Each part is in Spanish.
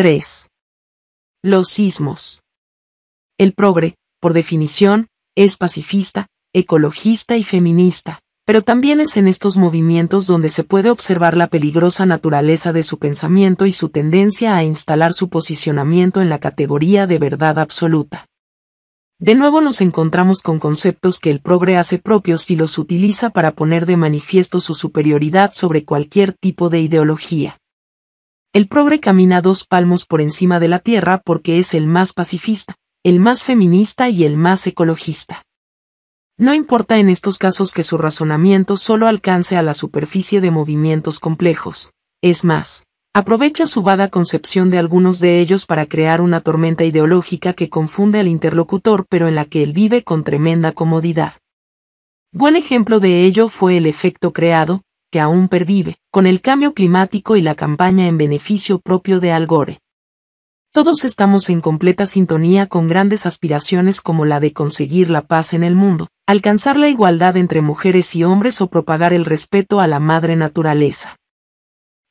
3. Los sismos. El progre, por definición, es pacifista, ecologista y feminista, pero también es en estos movimientos donde se puede observar la peligrosa naturaleza de su pensamiento y su tendencia a instalar su posicionamiento en la categoría de verdad absoluta. De nuevo nos encontramos con conceptos que el progre hace propios y los utiliza para poner de manifiesto su superioridad sobre cualquier tipo de ideología. El progre camina dos palmos por encima de la tierra porque es el más pacifista, el más feminista y el más ecologista. No importa en estos casos que su razonamiento solo alcance a la superficie de movimientos complejos. Es más, aprovecha su vaga concepción de algunos de ellos para crear una tormenta ideológica que confunde al interlocutor pero en la que él vive con tremenda comodidad. Buen ejemplo de ello fue el efecto creado, que aún pervive, con el cambio climático y la campaña en beneficio propio de Al Gore. Todos estamos en completa sintonía con grandes aspiraciones como la de conseguir la paz en el mundo, alcanzar la igualdad entre mujeres y hombres o propagar el respeto a la madre naturaleza.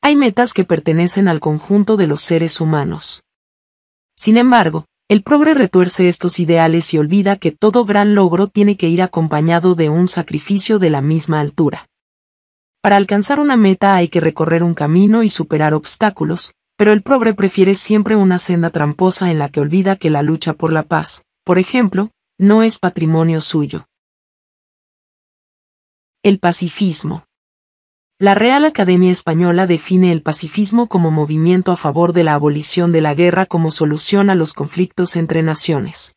Hay metas que pertenecen al conjunto de los seres humanos. Sin embargo, el progre retuerce estos ideales y olvida que todo gran logro tiene que ir acompañado de un sacrificio de la misma altura. Para alcanzar una meta hay que recorrer un camino y superar obstáculos, pero el pobre prefiere siempre una senda tramposa en la que olvida que la lucha por la paz, por ejemplo, no es patrimonio suyo. El pacifismo. La Real Academia Española define el pacifismo como movimiento a favor de la abolición de la guerra como solución a los conflictos entre naciones.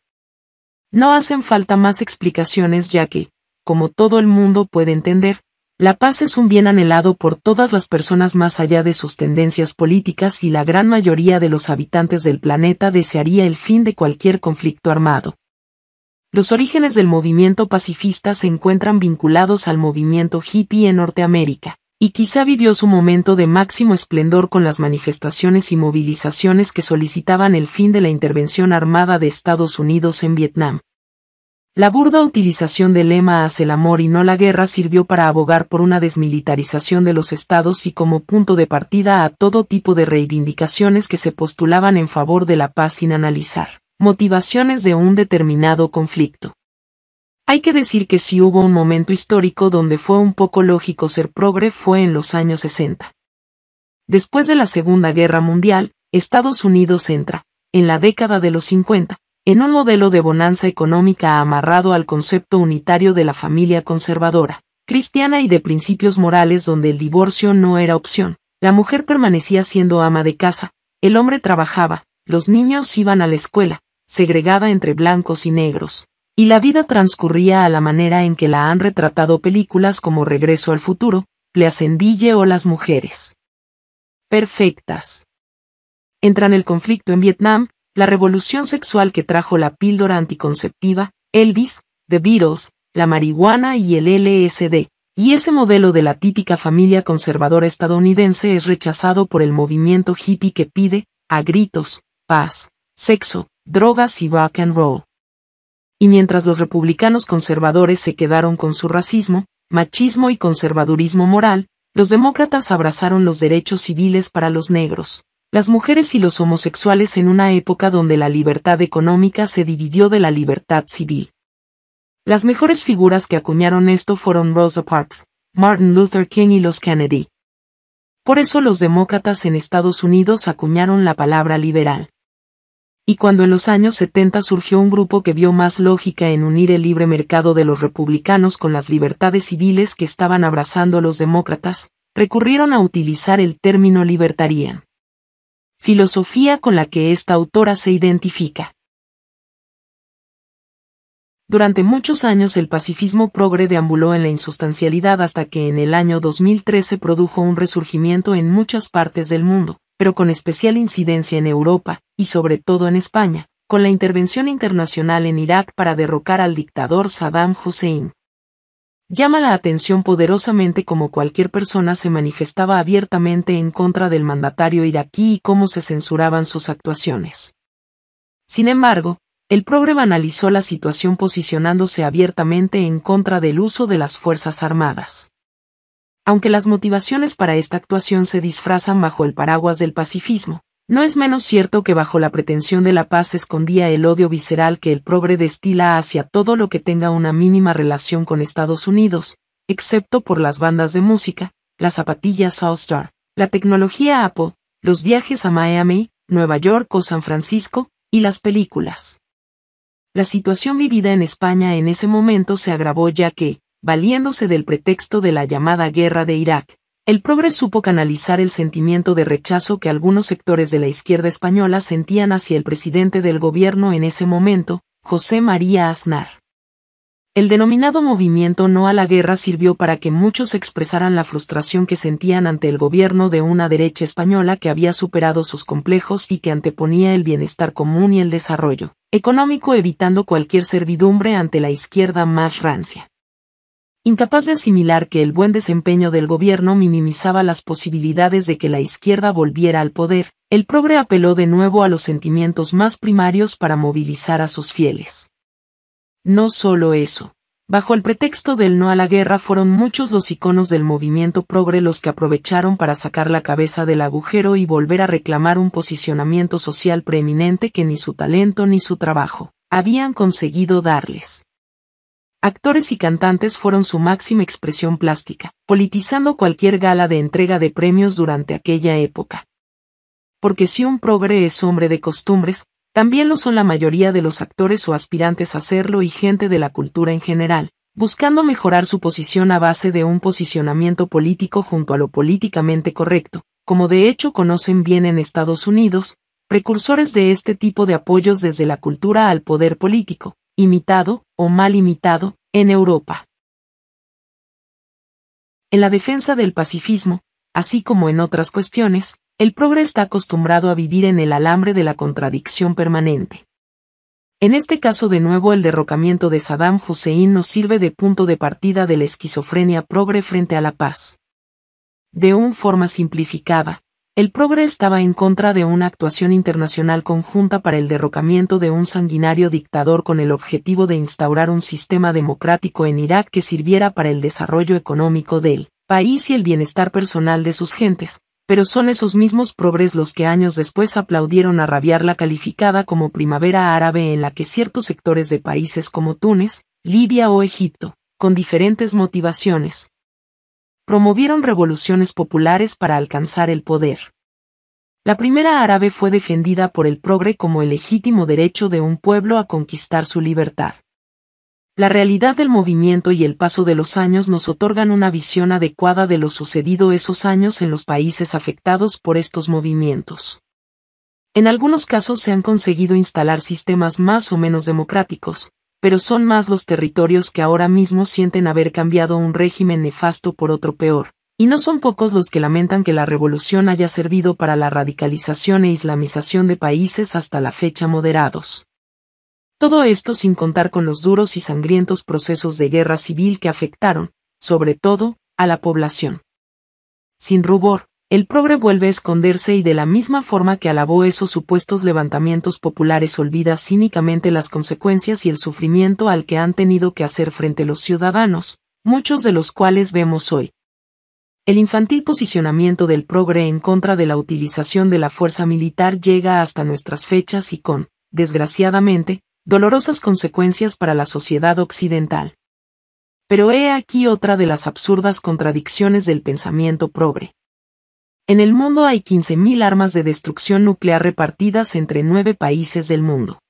No hacen falta más explicaciones ya que, como todo el mundo puede entender, la paz es un bien anhelado por todas las personas más allá de sus tendencias políticas y la gran mayoría de los habitantes del planeta desearía el fin de cualquier conflicto armado. Los orígenes del movimiento pacifista se encuentran vinculados al movimiento hippie en Norteamérica, y quizá vivió su momento de máximo esplendor con las manifestaciones y movilizaciones que solicitaban el fin de la intervención armada de Estados Unidos en Vietnam. La burda utilización del lema hace el amor y no la guerra sirvió para abogar por una desmilitarización de los estados y como punto de partida a todo tipo de reivindicaciones que se postulaban en favor de la paz sin analizar motivaciones de un determinado conflicto. Hay que decir que si hubo un momento histórico donde fue un poco lógico ser progre fue en los años 60. Después de la Segunda Guerra Mundial, Estados Unidos entra, en la década de los 50, en un modelo de bonanza económica amarrado al concepto unitario de la familia conservadora, cristiana y de principios morales donde el divorcio no era opción. La mujer permanecía siendo ama de casa, el hombre trabajaba, los niños iban a la escuela, segregada entre blancos y negros, y la vida transcurría a la manera en que la han retratado películas como Regreso al futuro, Pleasendille o Las mujeres perfectas. Entran el conflicto en Vietnam, la revolución sexual que trajo la píldora anticonceptiva, Elvis, The Beatles, la marihuana y el LSD, y ese modelo de la típica familia conservadora estadounidense es rechazado por el movimiento hippie que pide, a gritos, paz, sexo, drogas y rock and roll. Y mientras los republicanos conservadores se quedaron con su racismo, machismo y conservadurismo moral, los demócratas abrazaron los derechos civiles para los negros las mujeres y los homosexuales en una época donde la libertad económica se dividió de la libertad civil. Las mejores figuras que acuñaron esto fueron Rosa Parks, Martin Luther King y los Kennedy. Por eso los demócratas en Estados Unidos acuñaron la palabra liberal. Y cuando en los años 70 surgió un grupo que vio más lógica en unir el libre mercado de los republicanos con las libertades civiles que estaban abrazando los demócratas, recurrieron a utilizar el término libertarían filosofía con la que esta autora se identifica. Durante muchos años el pacifismo progre deambuló en la insustancialidad hasta que en el año 2013 produjo un resurgimiento en muchas partes del mundo, pero con especial incidencia en Europa, y sobre todo en España, con la intervención internacional en Irak para derrocar al dictador Saddam Hussein llama la atención poderosamente cómo cualquier persona se manifestaba abiertamente en contra del mandatario iraquí y cómo se censuraban sus actuaciones. Sin embargo, el progre analizó la situación posicionándose abiertamente en contra del uso de las Fuerzas Armadas. Aunque las motivaciones para esta actuación se disfrazan bajo el paraguas del pacifismo, no es menos cierto que bajo la pretensión de la paz escondía el odio visceral que el progre destila hacia todo lo que tenga una mínima relación con Estados Unidos, excepto por las bandas de música, las zapatillas All Star, la tecnología Apple, los viajes a Miami, Nueva York o San Francisco, y las películas. La situación vivida en España en ese momento se agravó ya que, valiéndose del pretexto de la llamada guerra de Irak, el progre supo canalizar el sentimiento de rechazo que algunos sectores de la izquierda española sentían hacia el presidente del gobierno en ese momento, José María Aznar. El denominado movimiento No a la guerra sirvió para que muchos expresaran la frustración que sentían ante el gobierno de una derecha española que había superado sus complejos y que anteponía el bienestar común y el desarrollo económico evitando cualquier servidumbre ante la izquierda más rancia. Incapaz de asimilar que el buen desempeño del gobierno minimizaba las posibilidades de que la izquierda volviera al poder, el progre apeló de nuevo a los sentimientos más primarios para movilizar a sus fieles. No solo eso. Bajo el pretexto del no a la guerra fueron muchos los iconos del movimiento progre los que aprovecharon para sacar la cabeza del agujero y volver a reclamar un posicionamiento social preeminente que ni su talento ni su trabajo habían conseguido darles. Actores y cantantes fueron su máxima expresión plástica, politizando cualquier gala de entrega de premios durante aquella época. Porque si un progre es hombre de costumbres, también lo son la mayoría de los actores o aspirantes a serlo y gente de la cultura en general, buscando mejorar su posición a base de un posicionamiento político junto a lo políticamente correcto, como de hecho conocen bien en Estados Unidos, precursores de este tipo de apoyos desde la cultura al poder político, imitado, o mal imitado, en Europa. En la defensa del pacifismo, así como en otras cuestiones, el progre está acostumbrado a vivir en el alambre de la contradicción permanente. En este caso de nuevo el derrocamiento de Saddam Hussein nos sirve de punto de partida de la esquizofrenia progre frente a la paz. De una forma simplificada, el progre estaba en contra de una actuación internacional conjunta para el derrocamiento de un sanguinario dictador con el objetivo de instaurar un sistema democrático en Irak que sirviera para el desarrollo económico del país y el bienestar personal de sus gentes, pero son esos mismos progres los que años después aplaudieron a rabiar la calificada como primavera árabe en la que ciertos sectores de países como Túnez, Libia o Egipto, con diferentes motivaciones, promovieron revoluciones populares para alcanzar el poder. La primera árabe fue defendida por el progre como el legítimo derecho de un pueblo a conquistar su libertad. La realidad del movimiento y el paso de los años nos otorgan una visión adecuada de lo sucedido esos años en los países afectados por estos movimientos. En algunos casos se han conseguido instalar sistemas más o menos democráticos, pero son más los territorios que ahora mismo sienten haber cambiado un régimen nefasto por otro peor, y no son pocos los que lamentan que la revolución haya servido para la radicalización e islamización de países hasta la fecha moderados. Todo esto sin contar con los duros y sangrientos procesos de guerra civil que afectaron, sobre todo, a la población. Sin rubor, el progre vuelve a esconderse y de la misma forma que alabó esos supuestos levantamientos populares olvida cínicamente las consecuencias y el sufrimiento al que han tenido que hacer frente los ciudadanos, muchos de los cuales vemos hoy. El infantil posicionamiento del progre en contra de la utilización de la fuerza militar llega hasta nuestras fechas y con, desgraciadamente, dolorosas consecuencias para la sociedad occidental. Pero he aquí otra de las absurdas contradicciones del pensamiento progre en el mundo hay 15.000 armas de destrucción nuclear repartidas entre nueve países del mundo.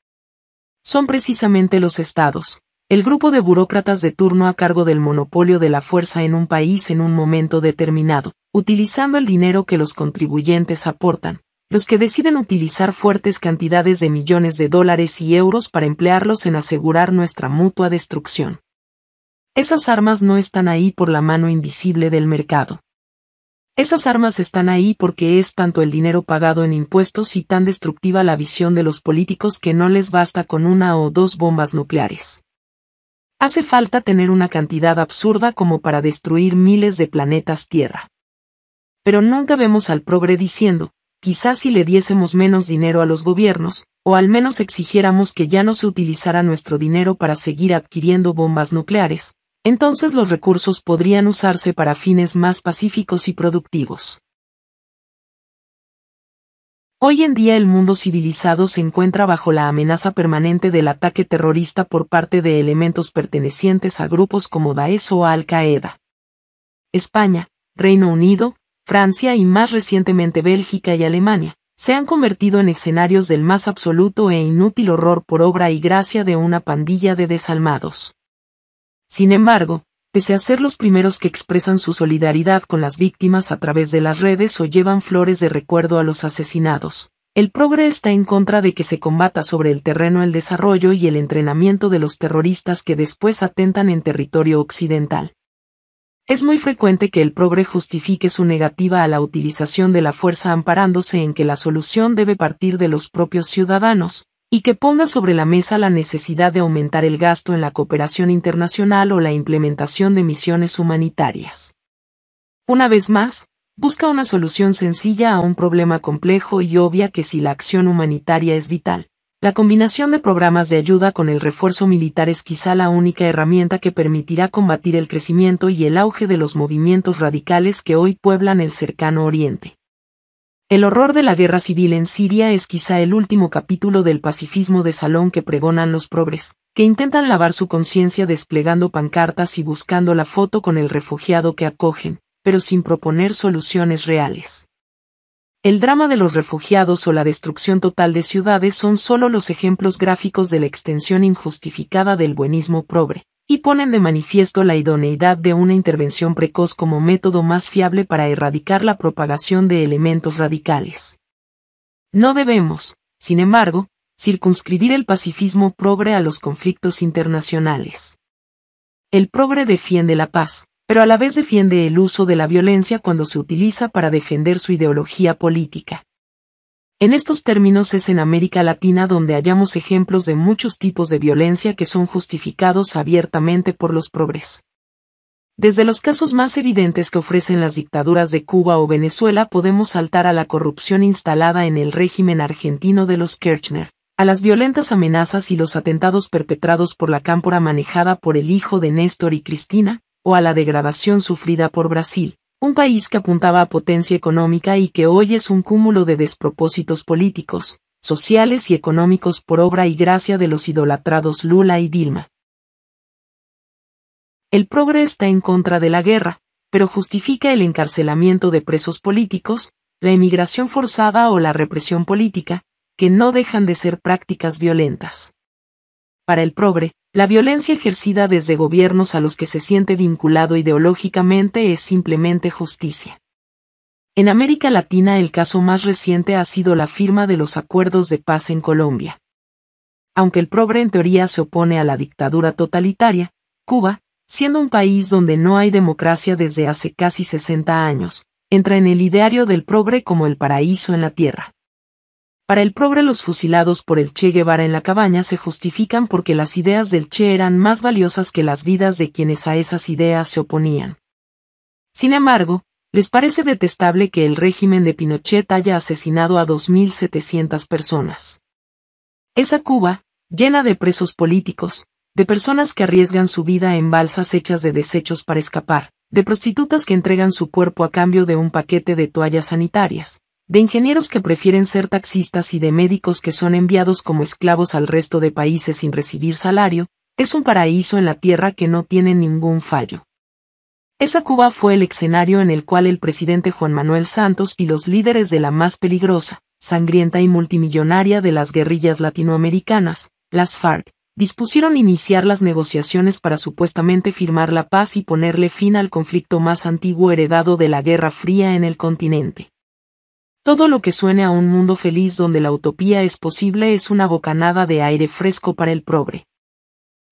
Son precisamente los estados, el grupo de burócratas de turno a cargo del monopolio de la fuerza en un país en un momento determinado, utilizando el dinero que los contribuyentes aportan, los que deciden utilizar fuertes cantidades de millones de dólares y euros para emplearlos en asegurar nuestra mutua destrucción. Esas armas no están ahí por la mano invisible del mercado. Esas armas están ahí porque es tanto el dinero pagado en impuestos y tan destructiva la visión de los políticos que no les basta con una o dos bombas nucleares. Hace falta tener una cantidad absurda como para destruir miles de planetas Tierra. Pero nunca vemos al progre diciendo, quizás si le diésemos menos dinero a los gobiernos, o al menos exigiéramos que ya no se utilizara nuestro dinero para seguir adquiriendo bombas nucleares, entonces los recursos podrían usarse para fines más pacíficos y productivos. Hoy en día el mundo civilizado se encuentra bajo la amenaza permanente del ataque terrorista por parte de elementos pertenecientes a grupos como Daesh o Al-Qaeda. España, Reino Unido, Francia y más recientemente Bélgica y Alemania, se han convertido en escenarios del más absoluto e inútil horror por obra y gracia de una pandilla de desalmados. Sin embargo, pese a ser los primeros que expresan su solidaridad con las víctimas a través de las redes o llevan flores de recuerdo a los asesinados. El progre está en contra de que se combata sobre el terreno el desarrollo y el entrenamiento de los terroristas que después atentan en territorio occidental. Es muy frecuente que el progre justifique su negativa a la utilización de la fuerza amparándose en que la solución debe partir de los propios ciudadanos, y que ponga sobre la mesa la necesidad de aumentar el gasto en la cooperación internacional o la implementación de misiones humanitarias. Una vez más, busca una solución sencilla a un problema complejo y obvia que si la acción humanitaria es vital, la combinación de programas de ayuda con el refuerzo militar es quizá la única herramienta que permitirá combatir el crecimiento y el auge de los movimientos radicales que hoy pueblan el cercano Oriente. El horror de la guerra civil en Siria es quizá el último capítulo del pacifismo de salón que pregonan los probres, que intentan lavar su conciencia desplegando pancartas y buscando la foto con el refugiado que acogen, pero sin proponer soluciones reales. El drama de los refugiados o la destrucción total de ciudades son solo los ejemplos gráficos de la extensión injustificada del buenismo probre y ponen de manifiesto la idoneidad de una intervención precoz como método más fiable para erradicar la propagación de elementos radicales. No debemos, sin embargo, circunscribir el pacifismo progre a los conflictos internacionales. El progre defiende la paz, pero a la vez defiende el uso de la violencia cuando se utiliza para defender su ideología política. En estos términos es en América Latina donde hallamos ejemplos de muchos tipos de violencia que son justificados abiertamente por los progres. Desde los casos más evidentes que ofrecen las dictaduras de Cuba o Venezuela podemos saltar a la corrupción instalada en el régimen argentino de los Kirchner, a las violentas amenazas y los atentados perpetrados por la cámpora manejada por el hijo de Néstor y Cristina, o a la degradación sufrida por Brasil, un país que apuntaba a potencia económica y que hoy es un cúmulo de despropósitos políticos, sociales y económicos por obra y gracia de los idolatrados Lula y Dilma. El progre está en contra de la guerra, pero justifica el encarcelamiento de presos políticos, la emigración forzada o la represión política, que no dejan de ser prácticas violentas para el progre, la violencia ejercida desde gobiernos a los que se siente vinculado ideológicamente es simplemente justicia. En América Latina el caso más reciente ha sido la firma de los acuerdos de paz en Colombia. Aunque el progre en teoría se opone a la dictadura totalitaria, Cuba, siendo un país donde no hay democracia desde hace casi 60 años, entra en el ideario del progre como el paraíso en la tierra. Para el progre los fusilados por el Che Guevara en la cabaña se justifican porque las ideas del Che eran más valiosas que las vidas de quienes a esas ideas se oponían. Sin embargo, les parece detestable que el régimen de Pinochet haya asesinado a 2.700 personas. Esa Cuba, llena de presos políticos, de personas que arriesgan su vida en balsas hechas de desechos para escapar, de prostitutas que entregan su cuerpo a cambio de un paquete de toallas sanitarias, de ingenieros que prefieren ser taxistas y de médicos que son enviados como esclavos al resto de países sin recibir salario, es un paraíso en la tierra que no tiene ningún fallo. Esa Cuba fue el escenario en el cual el presidente Juan Manuel Santos y los líderes de la más peligrosa, sangrienta y multimillonaria de las guerrillas latinoamericanas, las FARC, dispusieron iniciar las negociaciones para supuestamente firmar la paz y ponerle fin al conflicto más antiguo heredado de la Guerra Fría en el continente. Todo lo que suene a un mundo feliz donde la utopía es posible es una bocanada de aire fresco para el progre.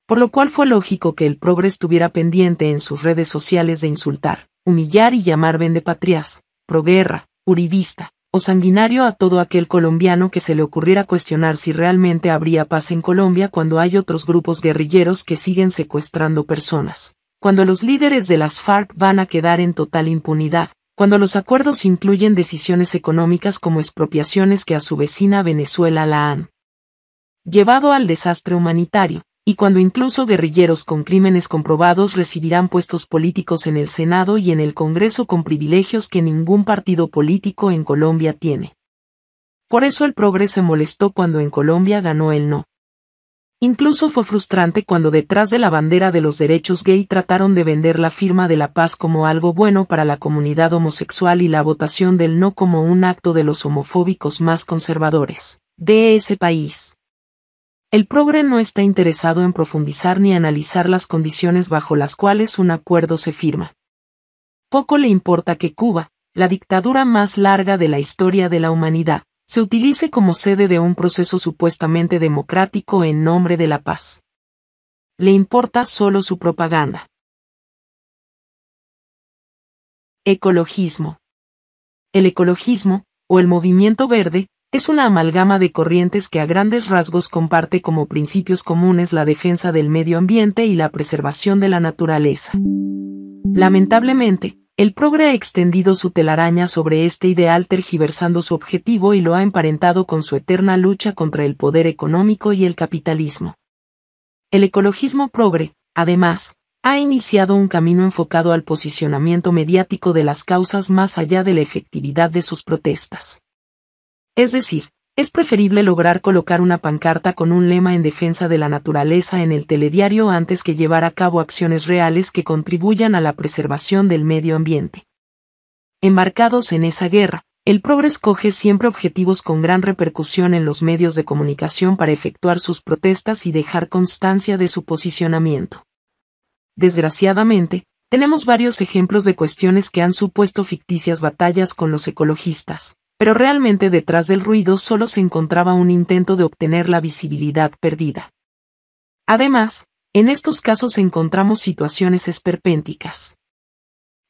Por lo cual fue lógico que el progre estuviera pendiente en sus redes sociales de insultar, humillar y llamar vendepatrias, proguerra, uribista, o sanguinario a todo aquel colombiano que se le ocurriera cuestionar si realmente habría paz en Colombia cuando hay otros grupos guerrilleros que siguen secuestrando personas, cuando los líderes de las FARC van a quedar en total impunidad, cuando los acuerdos incluyen decisiones económicas como expropiaciones que a su vecina Venezuela la han llevado al desastre humanitario, y cuando incluso guerrilleros con crímenes comprobados recibirán puestos políticos en el Senado y en el Congreso con privilegios que ningún partido político en Colombia tiene. Por eso el progreso se molestó cuando en Colombia ganó el no. Incluso fue frustrante cuando detrás de la bandera de los derechos gay trataron de vender la firma de la paz como algo bueno para la comunidad homosexual y la votación del no como un acto de los homofóbicos más conservadores de ese país. El progre no está interesado en profundizar ni analizar las condiciones bajo las cuales un acuerdo se firma. Poco le importa que Cuba, la dictadura más larga de la historia de la humanidad, se utilice como sede de un proceso supuestamente democrático en nombre de la paz. Le importa solo su propaganda. Ecologismo. El ecologismo, o el movimiento verde, es una amalgama de corrientes que a grandes rasgos comparte como principios comunes la defensa del medio ambiente y la preservación de la naturaleza. Lamentablemente, el progre ha extendido su telaraña sobre este ideal tergiversando su objetivo y lo ha emparentado con su eterna lucha contra el poder económico y el capitalismo. El ecologismo progre, además, ha iniciado un camino enfocado al posicionamiento mediático de las causas más allá de la efectividad de sus protestas. Es decir, es preferible lograr colocar una pancarta con un lema en defensa de la naturaleza en el telediario antes que llevar a cabo acciones reales que contribuyan a la preservación del medio ambiente. Embarcados en esa guerra, el progre escoge siempre objetivos con gran repercusión en los medios de comunicación para efectuar sus protestas y dejar constancia de su posicionamiento. Desgraciadamente, tenemos varios ejemplos de cuestiones que han supuesto ficticias batallas con los ecologistas, pero realmente detrás del ruido solo se encontraba un intento de obtener la visibilidad perdida. Además, en estos casos encontramos situaciones esperpénticas.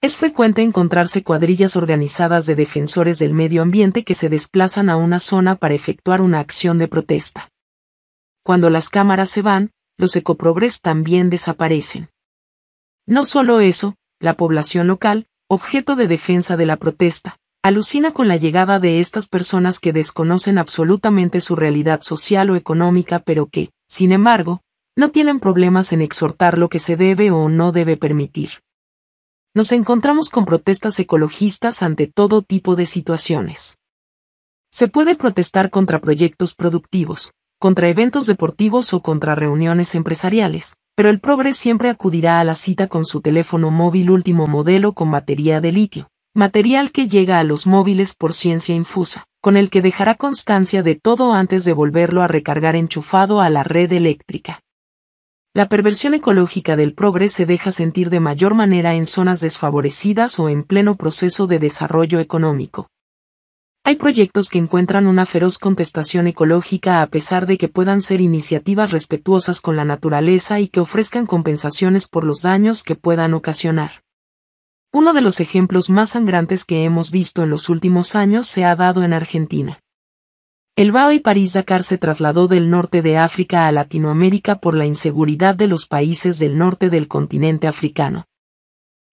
Es frecuente encontrarse cuadrillas organizadas de defensores del medio ambiente que se desplazan a una zona para efectuar una acción de protesta. Cuando las cámaras se van, los ecoprogres también desaparecen. No solo eso, la población local, objeto de defensa de la protesta, alucina con la llegada de estas personas que desconocen absolutamente su realidad social o económica pero que, sin embargo, no tienen problemas en exhortar lo que se debe o no debe permitir. Nos encontramos con protestas ecologistas ante todo tipo de situaciones. Se puede protestar contra proyectos productivos, contra eventos deportivos o contra reuniones empresariales, pero el pobre siempre acudirá a la cita con su teléfono móvil último modelo con batería de litio, material que llega a los móviles por ciencia infusa, con el que dejará constancia de todo antes de volverlo a recargar enchufado a la red eléctrica. La perversión ecológica del progreso se deja sentir de mayor manera en zonas desfavorecidas o en pleno proceso de desarrollo económico. Hay proyectos que encuentran una feroz contestación ecológica a pesar de que puedan ser iniciativas respetuosas con la naturaleza y que ofrezcan compensaciones por los daños que puedan ocasionar. Uno de los ejemplos más sangrantes que hemos visto en los últimos años se ha dado en Argentina. El BAO y París-Dakar se trasladó del norte de África a Latinoamérica por la inseguridad de los países del norte del continente africano.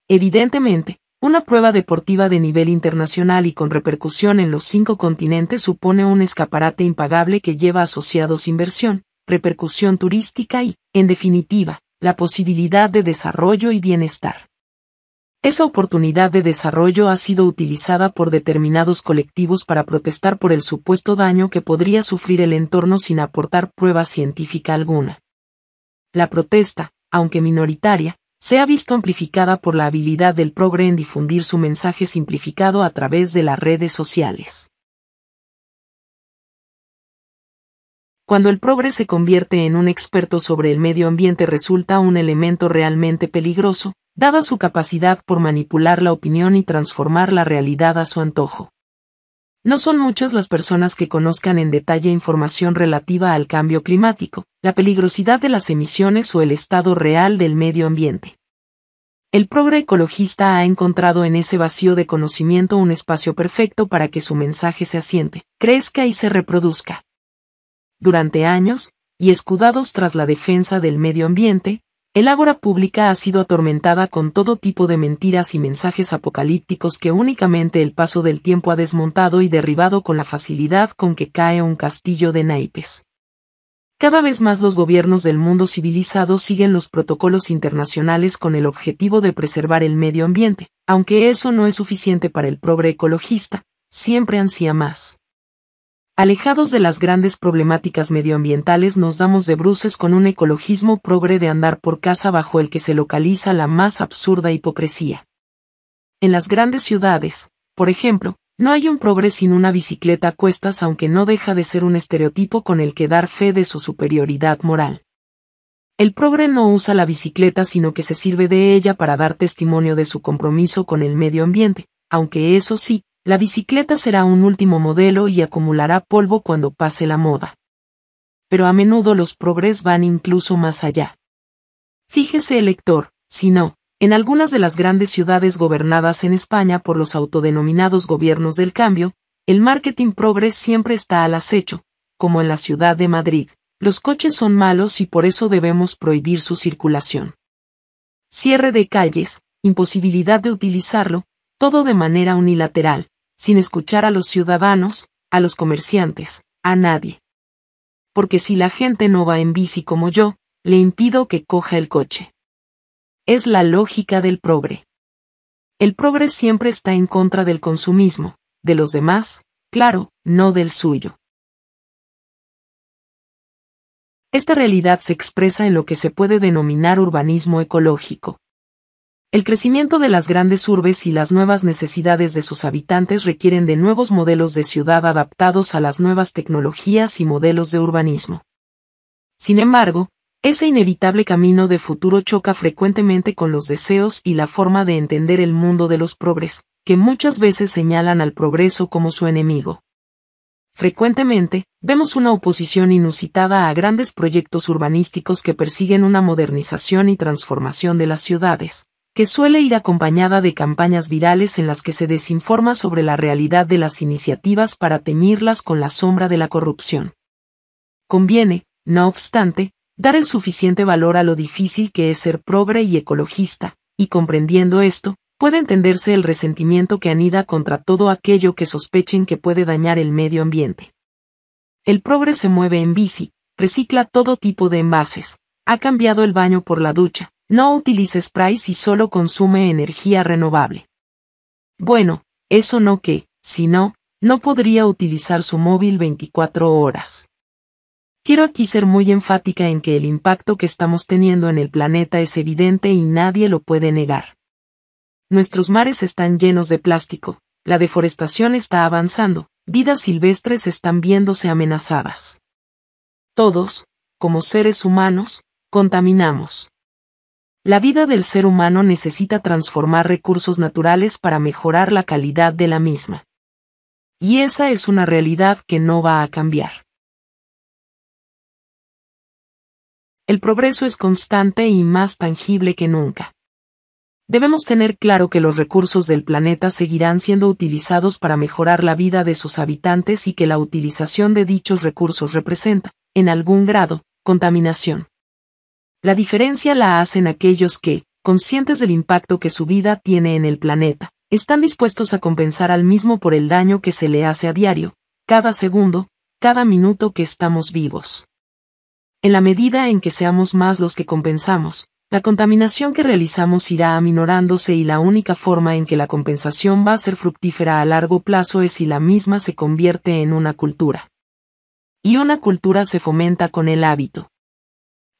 Evidentemente, una prueba deportiva de nivel internacional y con repercusión en los cinco continentes supone un escaparate impagable que lleva asociados inversión, repercusión turística y, en definitiva, la posibilidad de desarrollo y bienestar. Esa oportunidad de desarrollo ha sido utilizada por determinados colectivos para protestar por el supuesto daño que podría sufrir el entorno sin aportar prueba científica alguna. La protesta, aunque minoritaria, se ha visto amplificada por la habilidad del progre en difundir su mensaje simplificado a través de las redes sociales. Cuando el progre se convierte en un experto sobre el medio ambiente resulta un elemento realmente peligroso, dada su capacidad por manipular la opinión y transformar la realidad a su antojo. No son muchas las personas que conozcan en detalle información relativa al cambio climático, la peligrosidad de las emisiones o el estado real del medio ambiente. El progre ecologista ha encontrado en ese vacío de conocimiento un espacio perfecto para que su mensaje se asiente, crezca y se reproduzca. Durante años, y escudados tras la defensa del medio ambiente, el ágora pública ha sido atormentada con todo tipo de mentiras y mensajes apocalípticos que únicamente el paso del tiempo ha desmontado y derribado con la facilidad con que cae un castillo de naipes. Cada vez más los gobiernos del mundo civilizado siguen los protocolos internacionales con el objetivo de preservar el medio ambiente, aunque eso no es suficiente para el pobre ecologista, siempre ansía más. Alejados de las grandes problemáticas medioambientales nos damos de bruces con un ecologismo progre de andar por casa bajo el que se localiza la más absurda hipocresía. En las grandes ciudades, por ejemplo, no hay un progre sin una bicicleta a cuestas aunque no deja de ser un estereotipo con el que dar fe de su superioridad moral. El progre no usa la bicicleta sino que se sirve de ella para dar testimonio de su compromiso con el medio ambiente, aunque eso sí, la bicicleta será un último modelo y acumulará polvo cuando pase la moda. Pero a menudo los progres van incluso más allá. Fíjese el lector, si no, en algunas de las grandes ciudades gobernadas en España por los autodenominados gobiernos del cambio, el marketing progres siempre está al acecho, como en la ciudad de Madrid. Los coches son malos y por eso debemos prohibir su circulación. Cierre de calles, imposibilidad de utilizarlo, todo de manera unilateral, sin escuchar a los ciudadanos, a los comerciantes, a nadie. Porque si la gente no va en bici como yo, le impido que coja el coche. Es la lógica del progre. El progre siempre está en contra del consumismo, de los demás, claro, no del suyo. Esta realidad se expresa en lo que se puede denominar urbanismo ecológico, el crecimiento de las grandes urbes y las nuevas necesidades de sus habitantes requieren de nuevos modelos de ciudad adaptados a las nuevas tecnologías y modelos de urbanismo. Sin embargo, ese inevitable camino de futuro choca frecuentemente con los deseos y la forma de entender el mundo de los progres, que muchas veces señalan al progreso como su enemigo. Frecuentemente, vemos una oposición inusitada a grandes proyectos urbanísticos que persiguen una modernización y transformación de las ciudades, que suele ir acompañada de campañas virales en las que se desinforma sobre la realidad de las iniciativas para teñirlas con la sombra de la corrupción. Conviene, no obstante, dar el suficiente valor a lo difícil que es ser progre y ecologista, y comprendiendo esto, puede entenderse el resentimiento que anida contra todo aquello que sospechen que puede dañar el medio ambiente. El progre se mueve en bici, recicla todo tipo de envases, ha cambiado el baño por la ducha, no utilice spray y solo consume energía renovable. Bueno, eso no que, si no, no podría utilizar su móvil 24 horas. Quiero aquí ser muy enfática en que el impacto que estamos teniendo en el planeta es evidente y nadie lo puede negar. Nuestros mares están llenos de plástico, la deforestación está avanzando, vidas silvestres están viéndose amenazadas. Todos, como seres humanos, contaminamos. La vida del ser humano necesita transformar recursos naturales para mejorar la calidad de la misma. Y esa es una realidad que no va a cambiar. El progreso es constante y más tangible que nunca. Debemos tener claro que los recursos del planeta seguirán siendo utilizados para mejorar la vida de sus habitantes y que la utilización de dichos recursos representa, en algún grado, contaminación. La diferencia la hacen aquellos que, conscientes del impacto que su vida tiene en el planeta, están dispuestos a compensar al mismo por el daño que se le hace a diario, cada segundo, cada minuto que estamos vivos. En la medida en que seamos más los que compensamos, la contaminación que realizamos irá aminorándose y la única forma en que la compensación va a ser fructífera a largo plazo es si la misma se convierte en una cultura. Y una cultura se fomenta con el hábito.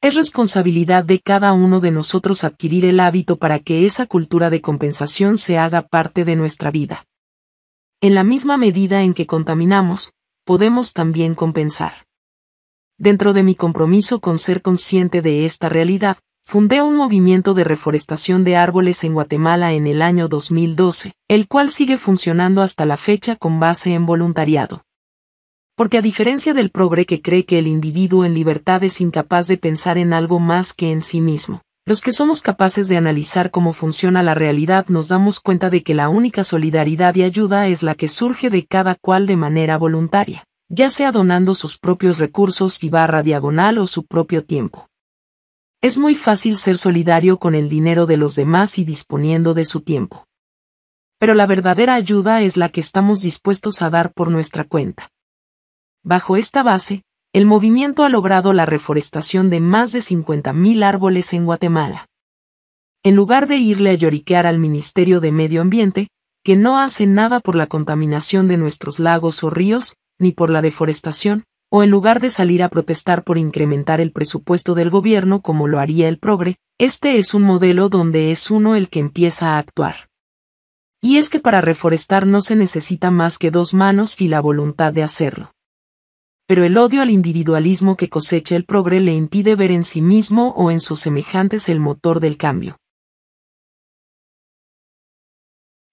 Es responsabilidad de cada uno de nosotros adquirir el hábito para que esa cultura de compensación se haga parte de nuestra vida. En la misma medida en que contaminamos, podemos también compensar. Dentro de mi compromiso con ser consciente de esta realidad, fundé un movimiento de reforestación de árboles en Guatemala en el año 2012, el cual sigue funcionando hasta la fecha con base en voluntariado porque a diferencia del progre que cree que el individuo en libertad es incapaz de pensar en algo más que en sí mismo, los que somos capaces de analizar cómo funciona la realidad nos damos cuenta de que la única solidaridad y ayuda es la que surge de cada cual de manera voluntaria, ya sea donando sus propios recursos y barra diagonal o su propio tiempo. Es muy fácil ser solidario con el dinero de los demás y disponiendo de su tiempo. Pero la verdadera ayuda es la que estamos dispuestos a dar por nuestra cuenta. Bajo esta base, el movimiento ha logrado la reforestación de más de 50.000 árboles en Guatemala. En lugar de irle a lloriquear al Ministerio de Medio Ambiente, que no hace nada por la contaminación de nuestros lagos o ríos, ni por la deforestación, o en lugar de salir a protestar por incrementar el presupuesto del gobierno como lo haría el progre, este es un modelo donde es uno el que empieza a actuar. Y es que para reforestar no se necesita más que dos manos y la voluntad de hacerlo pero el odio al individualismo que cosecha el progre le impide ver en sí mismo o en sus semejantes el motor del cambio.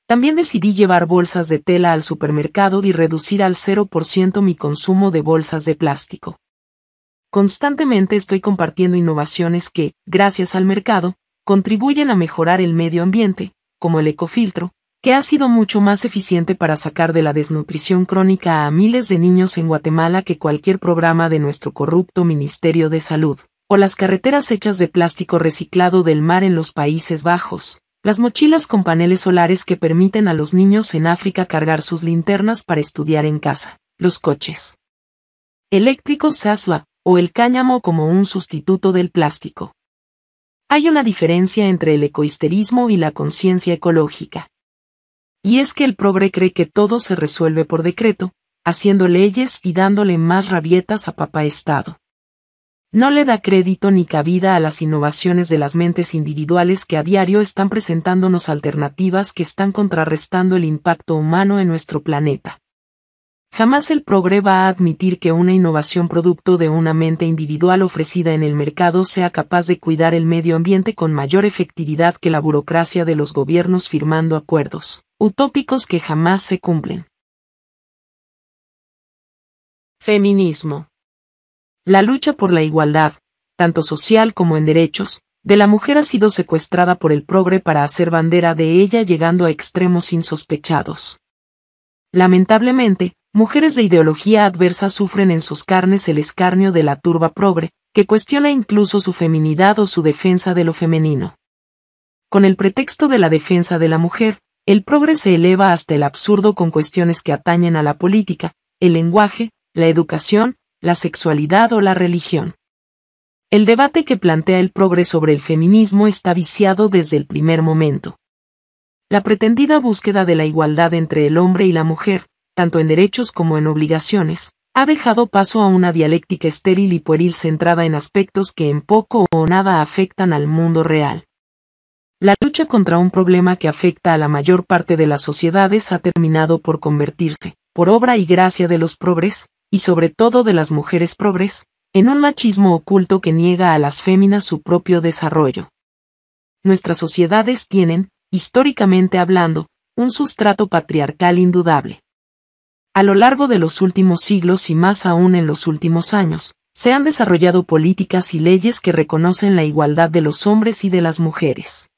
También decidí llevar bolsas de tela al supermercado y reducir al 0% mi consumo de bolsas de plástico. Constantemente estoy compartiendo innovaciones que, gracias al mercado, contribuyen a mejorar el medio ambiente, como el ecofiltro, que ha sido mucho más eficiente para sacar de la desnutrición crónica a miles de niños en Guatemala que cualquier programa de nuestro corrupto Ministerio de Salud, o las carreteras hechas de plástico reciclado del mar en los Países Bajos, las mochilas con paneles solares que permiten a los niños en África cargar sus linternas para estudiar en casa, los coches eléctricos SASWA o el cáñamo como un sustituto del plástico. Hay una diferencia entre el ecohisterismo y la conciencia ecológica. Y es que el progre cree que todo se resuelve por decreto, haciendo leyes y dándole más rabietas a papá Estado. No le da crédito ni cabida a las innovaciones de las mentes individuales que a diario están presentándonos alternativas que están contrarrestando el impacto humano en nuestro planeta. Jamás el progre va a admitir que una innovación producto de una mente individual ofrecida en el mercado sea capaz de cuidar el medio ambiente con mayor efectividad que la burocracia de los gobiernos firmando acuerdos utópicos que jamás se cumplen. Feminismo. La lucha por la igualdad, tanto social como en derechos, de la mujer ha sido secuestrada por el progre para hacer bandera de ella llegando a extremos insospechados. Lamentablemente, mujeres de ideología adversa sufren en sus carnes el escarnio de la turba progre, que cuestiona incluso su feminidad o su defensa de lo femenino. Con el pretexto de la defensa de la mujer, el progre se eleva hasta el absurdo con cuestiones que atañen a la política, el lenguaje, la educación, la sexualidad o la religión. El debate que plantea el progre sobre el feminismo está viciado desde el primer momento. La pretendida búsqueda de la igualdad entre el hombre y la mujer, tanto en derechos como en obligaciones, ha dejado paso a una dialéctica estéril y pueril centrada en aspectos que en poco o nada afectan al mundo real. La lucha contra un problema que afecta a la mayor parte de las sociedades ha terminado por convertirse, por obra y gracia de los pobres, y sobre todo de las mujeres pobres, en un machismo oculto que niega a las féminas su propio desarrollo. Nuestras sociedades tienen, históricamente hablando, un sustrato patriarcal indudable. A lo largo de los últimos siglos y más aún en los últimos años, se han desarrollado políticas y leyes que reconocen la igualdad de los hombres y de las mujeres.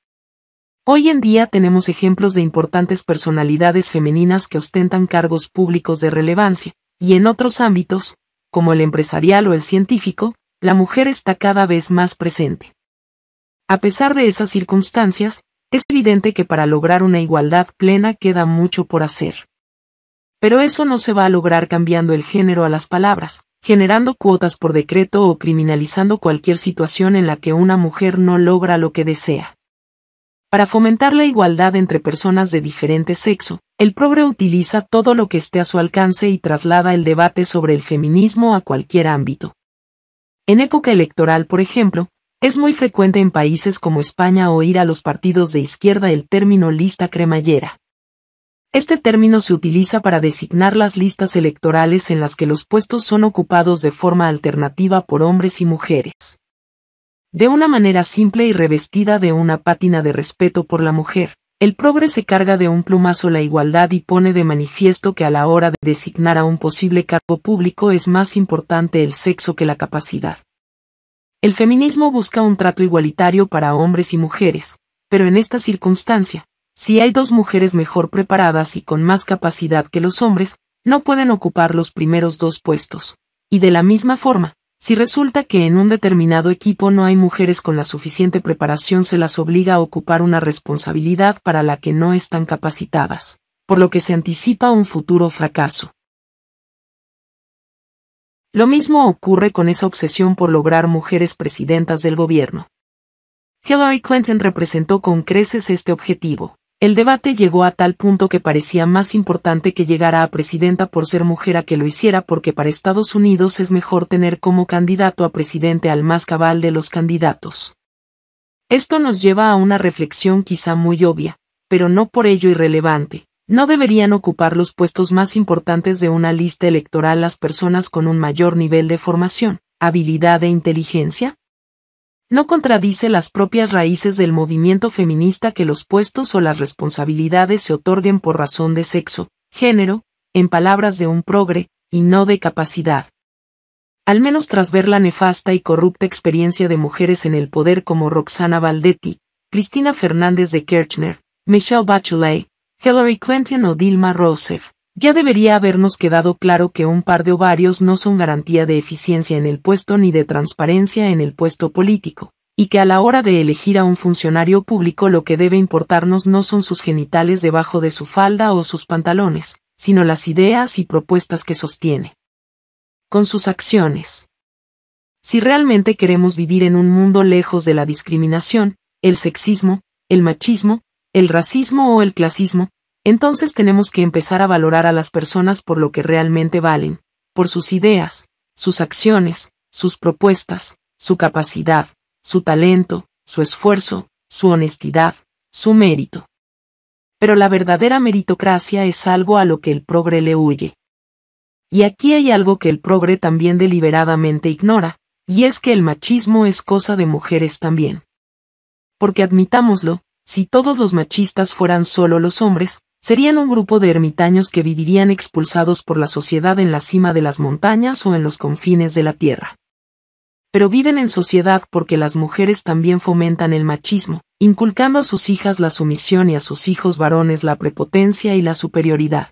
Hoy en día tenemos ejemplos de importantes personalidades femeninas que ostentan cargos públicos de relevancia, y en otros ámbitos, como el empresarial o el científico, la mujer está cada vez más presente. A pesar de esas circunstancias, es evidente que para lograr una igualdad plena queda mucho por hacer. Pero eso no se va a lograr cambiando el género a las palabras, generando cuotas por decreto o criminalizando cualquier situación en la que una mujer no logra lo que desea. Para fomentar la igualdad entre personas de diferente sexo, el progre utiliza todo lo que esté a su alcance y traslada el debate sobre el feminismo a cualquier ámbito. En época electoral, por ejemplo, es muy frecuente en países como España oír a los partidos de izquierda el término lista cremallera. Este término se utiliza para designar las listas electorales en las que los puestos son ocupados de forma alternativa por hombres y mujeres. De una manera simple y revestida de una pátina de respeto por la mujer, el progre se carga de un plumazo la igualdad y pone de manifiesto que a la hora de designar a un posible cargo público es más importante el sexo que la capacidad. El feminismo busca un trato igualitario para hombres y mujeres, pero en esta circunstancia, si hay dos mujeres mejor preparadas y con más capacidad que los hombres, no pueden ocupar los primeros dos puestos. Y de la misma forma, si resulta que en un determinado equipo no hay mujeres con la suficiente preparación se las obliga a ocupar una responsabilidad para la que no están capacitadas, por lo que se anticipa un futuro fracaso. Lo mismo ocurre con esa obsesión por lograr mujeres presidentas del gobierno. Hillary Clinton representó con creces este objetivo. El debate llegó a tal punto que parecía más importante que llegara a presidenta por ser mujer a que lo hiciera porque para Estados Unidos es mejor tener como candidato a presidente al más cabal de los candidatos. Esto nos lleva a una reflexión quizá muy obvia, pero no por ello irrelevante. No deberían ocupar los puestos más importantes de una lista electoral las personas con un mayor nivel de formación, habilidad e inteligencia? no contradice las propias raíces del movimiento feminista que los puestos o las responsabilidades se otorguen por razón de sexo, género, en palabras de un progre, y no de capacidad. Al menos tras ver la nefasta y corrupta experiencia de mujeres en el poder como Roxana Valdetti, Cristina Fernández de Kirchner, Michelle Bachelet, Hillary Clinton o Dilma Rousseff, ya debería habernos quedado claro que un par de ovarios no son garantía de eficiencia en el puesto ni de transparencia en el puesto político, y que a la hora de elegir a un funcionario público lo que debe importarnos no son sus genitales debajo de su falda o sus pantalones, sino las ideas y propuestas que sostiene. Con sus acciones. Si realmente queremos vivir en un mundo lejos de la discriminación, el sexismo, el machismo, el racismo o el clasismo, entonces tenemos que empezar a valorar a las personas por lo que realmente valen, por sus ideas, sus acciones, sus propuestas, su capacidad, su talento, su esfuerzo, su honestidad, su mérito. Pero la verdadera meritocracia es algo a lo que el progre le huye. Y aquí hay algo que el progre también deliberadamente ignora, y es que el machismo es cosa de mujeres también. Porque admitámoslo, si todos los machistas fueran solo los hombres, Serían un grupo de ermitaños que vivirían expulsados por la sociedad en la cima de las montañas o en los confines de la tierra. Pero viven en sociedad porque las mujeres también fomentan el machismo, inculcando a sus hijas la sumisión y a sus hijos varones la prepotencia y la superioridad.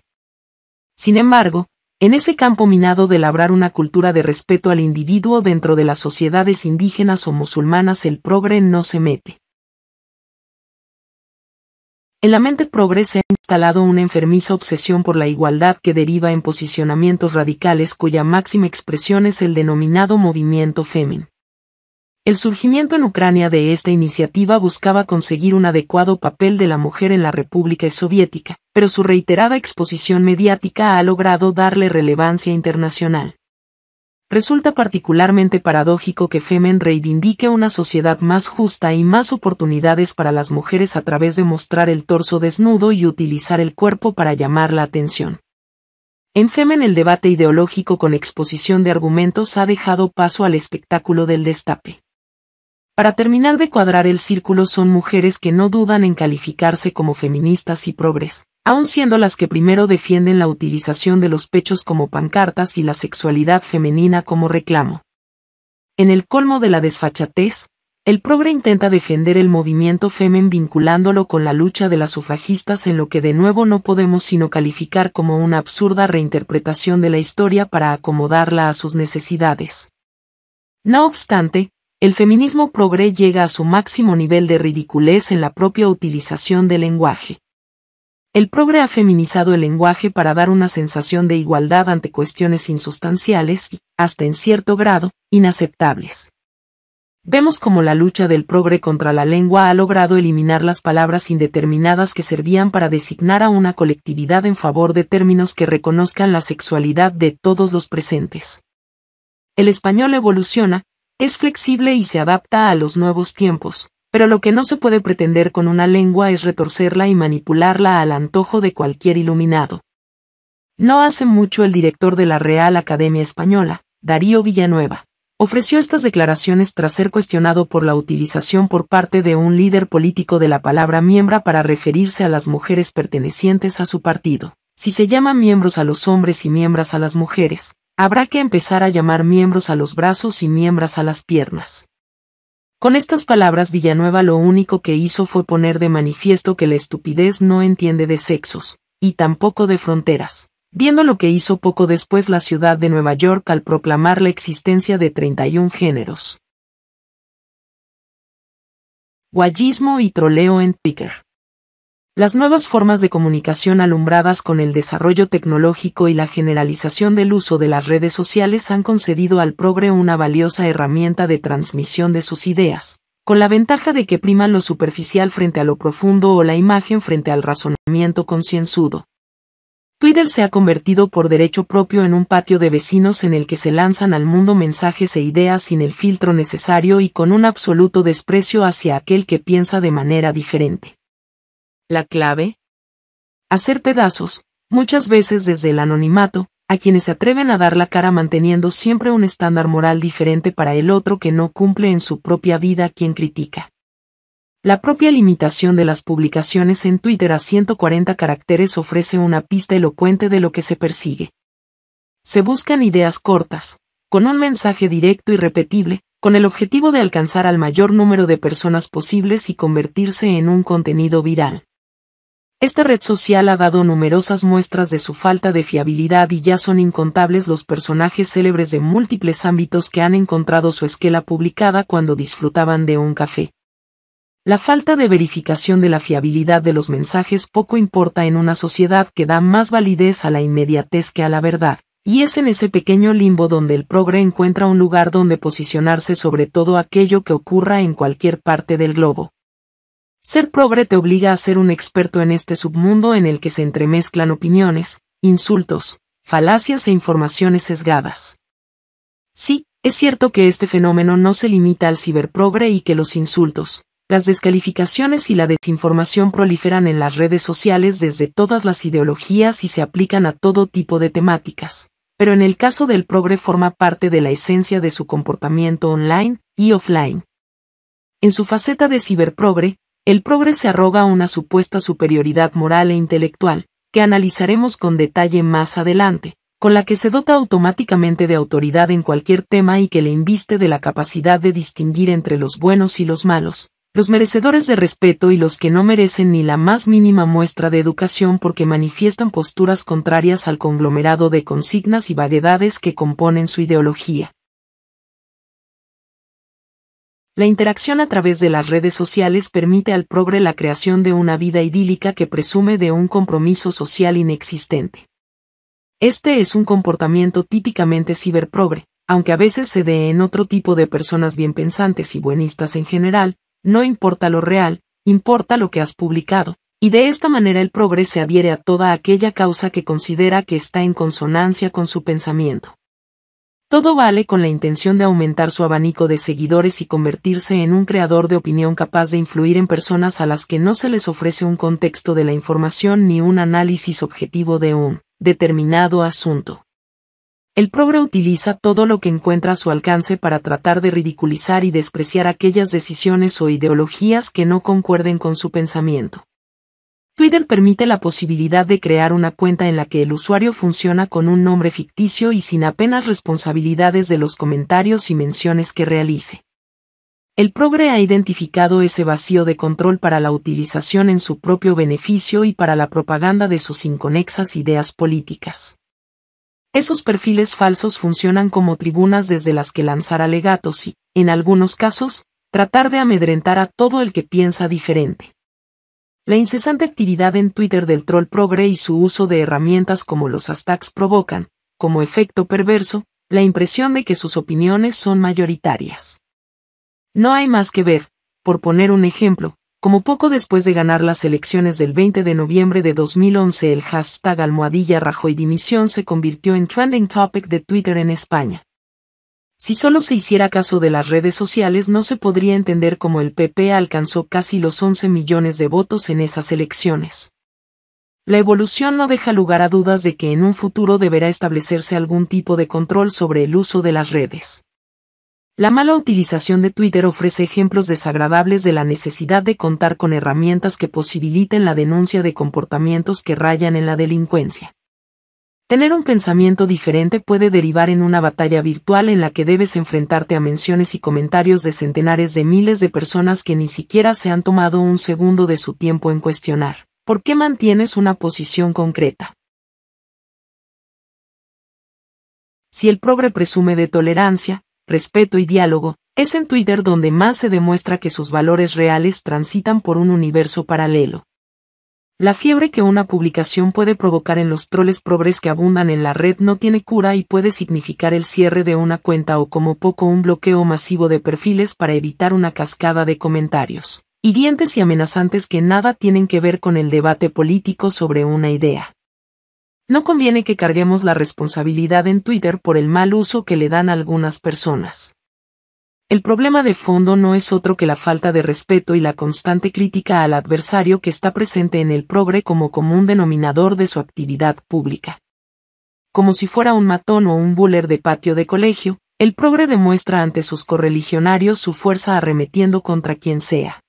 Sin embargo, en ese campo minado de labrar una cultura de respeto al individuo dentro de las sociedades indígenas o musulmanas el progre no se mete. En la mente progresa ha instalado una enfermiza obsesión por la igualdad que deriva en posicionamientos radicales cuya máxima expresión es el denominado movimiento Femen. El surgimiento en Ucrania de esta iniciativa buscaba conseguir un adecuado papel de la mujer en la República Soviética, pero su reiterada exposición mediática ha logrado darle relevancia internacional. Resulta particularmente paradójico que Femen reivindique una sociedad más justa y más oportunidades para las mujeres a través de mostrar el torso desnudo y utilizar el cuerpo para llamar la atención. En Femen el debate ideológico con exposición de argumentos ha dejado paso al espectáculo del destape. Para terminar de cuadrar el círculo son mujeres que no dudan en calificarse como feministas y progres. Aún siendo las que primero defienden la utilización de los pechos como pancartas y la sexualidad femenina como reclamo. En el colmo de la desfachatez, el progre intenta defender el movimiento Femen vinculándolo con la lucha de las sufragistas en lo que de nuevo no podemos sino calificar como una absurda reinterpretación de la historia para acomodarla a sus necesidades. No obstante, el feminismo progre llega a su máximo nivel de ridiculez en la propia utilización del lenguaje. El progre ha feminizado el lenguaje para dar una sensación de igualdad ante cuestiones insustanciales y, hasta en cierto grado, inaceptables. Vemos cómo la lucha del progre contra la lengua ha logrado eliminar las palabras indeterminadas que servían para designar a una colectividad en favor de términos que reconozcan la sexualidad de todos los presentes. El español evoluciona, es flexible y se adapta a los nuevos tiempos, pero lo que no se puede pretender con una lengua es retorcerla y manipularla al antojo de cualquier iluminado. No hace mucho el director de la Real Academia Española, Darío Villanueva, ofreció estas declaraciones tras ser cuestionado por la utilización por parte de un líder político de la palabra miembra para referirse a las mujeres pertenecientes a su partido. Si se llama miembros a los hombres y miembras a las mujeres, habrá que empezar a llamar miembros a los brazos y miembras a las piernas. Con estas palabras Villanueva lo único que hizo fue poner de manifiesto que la estupidez no entiende de sexos, y tampoco de fronteras, viendo lo que hizo poco después la ciudad de Nueva York al proclamar la existencia de 31 géneros. Guayismo y troleo en Twitter. Las nuevas formas de comunicación alumbradas con el desarrollo tecnológico y la generalización del uso de las redes sociales han concedido al progre una valiosa herramienta de transmisión de sus ideas, con la ventaja de que priman lo superficial frente a lo profundo o la imagen frente al razonamiento concienzudo. Twitter se ha convertido por derecho propio en un patio de vecinos en el que se lanzan al mundo mensajes e ideas sin el filtro necesario y con un absoluto desprecio hacia aquel que piensa de manera diferente. La clave. Hacer pedazos, muchas veces desde el anonimato, a quienes se atreven a dar la cara manteniendo siempre un estándar moral diferente para el otro que no cumple en su propia vida quien critica. La propia limitación de las publicaciones en Twitter a 140 caracteres ofrece una pista elocuente de lo que se persigue. Se buscan ideas cortas, con un mensaje directo y repetible, con el objetivo de alcanzar al mayor número de personas posibles y convertirse en un contenido viral. Esta red social ha dado numerosas muestras de su falta de fiabilidad y ya son incontables los personajes célebres de múltiples ámbitos que han encontrado su esquela publicada cuando disfrutaban de un café. La falta de verificación de la fiabilidad de los mensajes poco importa en una sociedad que da más validez a la inmediatez que a la verdad, y es en ese pequeño limbo donde el progre encuentra un lugar donde posicionarse sobre todo aquello que ocurra en cualquier parte del globo. Ser progre te obliga a ser un experto en este submundo en el que se entremezclan opiniones, insultos, falacias e informaciones sesgadas. Sí, es cierto que este fenómeno no se limita al ciberprogre y que los insultos, las descalificaciones y la desinformación proliferan en las redes sociales desde todas las ideologías y se aplican a todo tipo de temáticas, pero en el caso del progre forma parte de la esencia de su comportamiento online y offline. En su faceta de ciberprogre, el progre se arroga una supuesta superioridad moral e intelectual, que analizaremos con detalle más adelante, con la que se dota automáticamente de autoridad en cualquier tema y que le inviste de la capacidad de distinguir entre los buenos y los malos, los merecedores de respeto y los que no merecen ni la más mínima muestra de educación porque manifiestan posturas contrarias al conglomerado de consignas y vaguedades que componen su ideología. La interacción a través de las redes sociales permite al progre la creación de una vida idílica que presume de un compromiso social inexistente. Este es un comportamiento típicamente ciberprogre, aunque a veces se dé en otro tipo de personas bien pensantes y buenistas en general, no importa lo real, importa lo que has publicado, y de esta manera el progre se adhiere a toda aquella causa que considera que está en consonancia con su pensamiento. Todo vale con la intención de aumentar su abanico de seguidores y convertirse en un creador de opinión capaz de influir en personas a las que no se les ofrece un contexto de la información ni un análisis objetivo de un determinado asunto. El progre utiliza todo lo que encuentra a su alcance para tratar de ridiculizar y despreciar aquellas decisiones o ideologías que no concuerden con su pensamiento. Twitter permite la posibilidad de crear una cuenta en la que el usuario funciona con un nombre ficticio y sin apenas responsabilidades de los comentarios y menciones que realice. El Progre ha identificado ese vacío de control para la utilización en su propio beneficio y para la propaganda de sus inconexas ideas políticas. Esos perfiles falsos funcionan como tribunas desde las que lanzar alegatos y, en algunos casos, tratar de amedrentar a todo el que piensa diferente. La incesante actividad en Twitter del troll progre y su uso de herramientas como los hashtags provocan, como efecto perverso, la impresión de que sus opiniones son mayoritarias. No hay más que ver, por poner un ejemplo, como poco después de ganar las elecciones del 20 de noviembre de 2011 el hashtag almohadilla Rajoy dimisión se convirtió en trending topic de Twitter en España. Si solo se hiciera caso de las redes sociales no se podría entender cómo el PP alcanzó casi los 11 millones de votos en esas elecciones. La evolución no deja lugar a dudas de que en un futuro deberá establecerse algún tipo de control sobre el uso de las redes. La mala utilización de Twitter ofrece ejemplos desagradables de la necesidad de contar con herramientas que posibiliten la denuncia de comportamientos que rayan en la delincuencia. Tener un pensamiento diferente puede derivar en una batalla virtual en la que debes enfrentarte a menciones y comentarios de centenares de miles de personas que ni siquiera se han tomado un segundo de su tiempo en cuestionar. ¿Por qué mantienes una posición concreta? Si el progre presume de tolerancia, respeto y diálogo, es en Twitter donde más se demuestra que sus valores reales transitan por un universo paralelo. La fiebre que una publicación puede provocar en los troles pobres que abundan en la red no tiene cura y puede significar el cierre de una cuenta o como poco un bloqueo masivo de perfiles para evitar una cascada de comentarios, dientes y amenazantes que nada tienen que ver con el debate político sobre una idea. No conviene que carguemos la responsabilidad en Twitter por el mal uso que le dan algunas personas. El problema de fondo no es otro que la falta de respeto y la constante crítica al adversario que está presente en el progre como común denominador de su actividad pública. Como si fuera un matón o un buller de patio de colegio, el progre demuestra ante sus correligionarios su fuerza arremetiendo contra quien sea.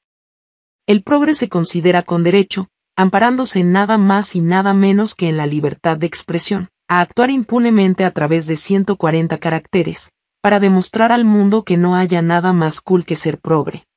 El progre se considera con derecho, amparándose en nada más y nada menos que en la libertad de expresión, a actuar impunemente a través de 140 caracteres, para demostrar al mundo que no haya nada más cool que ser pobre.